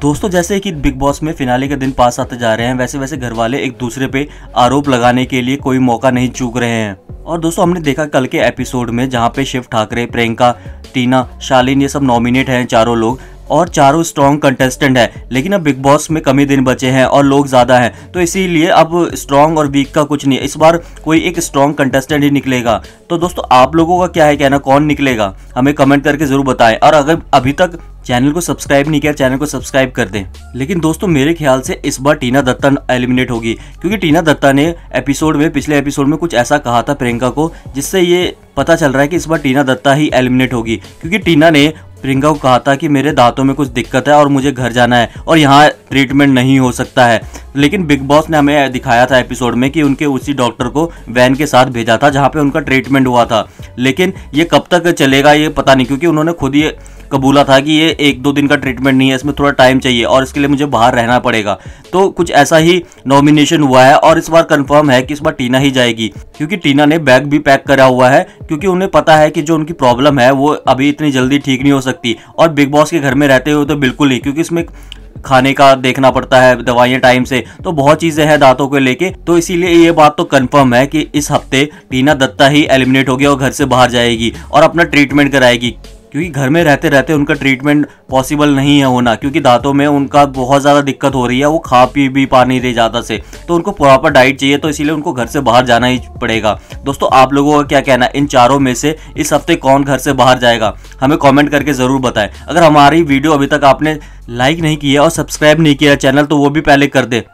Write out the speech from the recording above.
दोस्तों जैसे कि बिग बॉस में फिनाले के दिन पास आते जा रहे हैं वैसे वैसे घर वाले एक दूसरे पे आरोप लगाने के लिए कोई मौका नहीं चूक रहे हैं और दोस्तों हमने देखा कल के एपिसोड में जहाँ पे शिव ठाकरे प्रियंका टीना शालीन ये सब नॉमिनेट हैं चारों लोग और चारों स्ट्रॉन्ग कंटेस्टेंट है लेकिन अब बिग बॉस में कमी दिन बचे हैं और लोग ज़्यादा हैं तो इसीलिए अब स्ट्रॉन्ग और वीक का कुछ नहीं इस बार कोई एक स्ट्रॉन्ग कंटेस्टेंट ही निकलेगा तो दोस्तों आप लोगों का क्या है कहना कौन निकलेगा हमें कमेंट करके ज़रूर बताएं और अगर अभी तक चैनल को सब्सक्राइब नहीं किया चैनल को सब्सक्राइब कर दें लेकिन दोस्तों मेरे ख्याल से इस बार टीना दत्ता एलिमिनेट होगी क्योंकि टीना दत्ता ने एपिसोड में पिछले एपिसोड में कुछ ऐसा कहा था प्रियंका को जिससे ये पता चल रहा है कि इस बार टीना दत्ता ही एलिमिनेट होगी क्योंकि टीना ने प्रियंका को कहा था कि मेरे दांतों में कुछ दिक्कत है और मुझे घर जाना है और यहाँ ट्रीटमेंट नहीं हो सकता है लेकिन बिग बॉस ने हमें दिखाया था एपिसोड में कि उनके उसी डॉक्टर को वैन के साथ भेजा था जहाँ पे उनका ट्रीटमेंट हुआ था लेकिन ये कब तक चलेगा ये पता नहीं क्योंकि उन्होंने खुद ये कबूला था कि ये एक दो दिन का ट्रीटमेंट नहीं है इसमें थोड़ा टाइम चाहिए और इसके लिए मुझे बाहर रहना पड़ेगा तो कुछ ऐसा ही नॉमिनेशन हुआ है और इस बार कंफर्म है कि इस बार टीना ही जाएगी क्योंकि टीना ने बैग भी पैक करा हुआ है क्योंकि उन्हें पता है कि जो उनकी प्रॉब्लम है वो अभी इतनी जल्दी ठीक नहीं हो सकती और बिग बॉस के घर में रहते हुए तो बिल्कुल ही क्योंकि इसमें खाने का देखना पड़ता है दवाइयाँ टाइम से तो बहुत चीज़ें हैं दांतों को लेके तो इसीलिए ये बात तो कंफर्म है कि इस हफ्ते टीना दत्ता ही एलिमिनेट होगी और घर से बाहर जाएगी और अपना ट्रीटमेंट कराएगी क्योंकि घर में रहते रहते उनका ट्रीटमेंट पॉसिबल नहीं है होना क्योंकि दांतों में उनका बहुत ज़्यादा दिक्कत हो रही है वो खा पी भी पा नहीं रही ज़्यादा से तो उनको प्रॉपर डाइट चाहिए तो इसीलिए उनको घर से बाहर जाना ही पड़ेगा दोस्तों आप लोगों का क्या कहना है इन चारों में से इस हफ्ते कौन घर से बाहर जाएगा हमें कॉमेंट करके ज़रूर बताएं अगर हमारी वीडियो अभी तक आपने लाइक नहीं किया और सब्सक्राइब नहीं किया चैनल तो वो भी पहले कर दे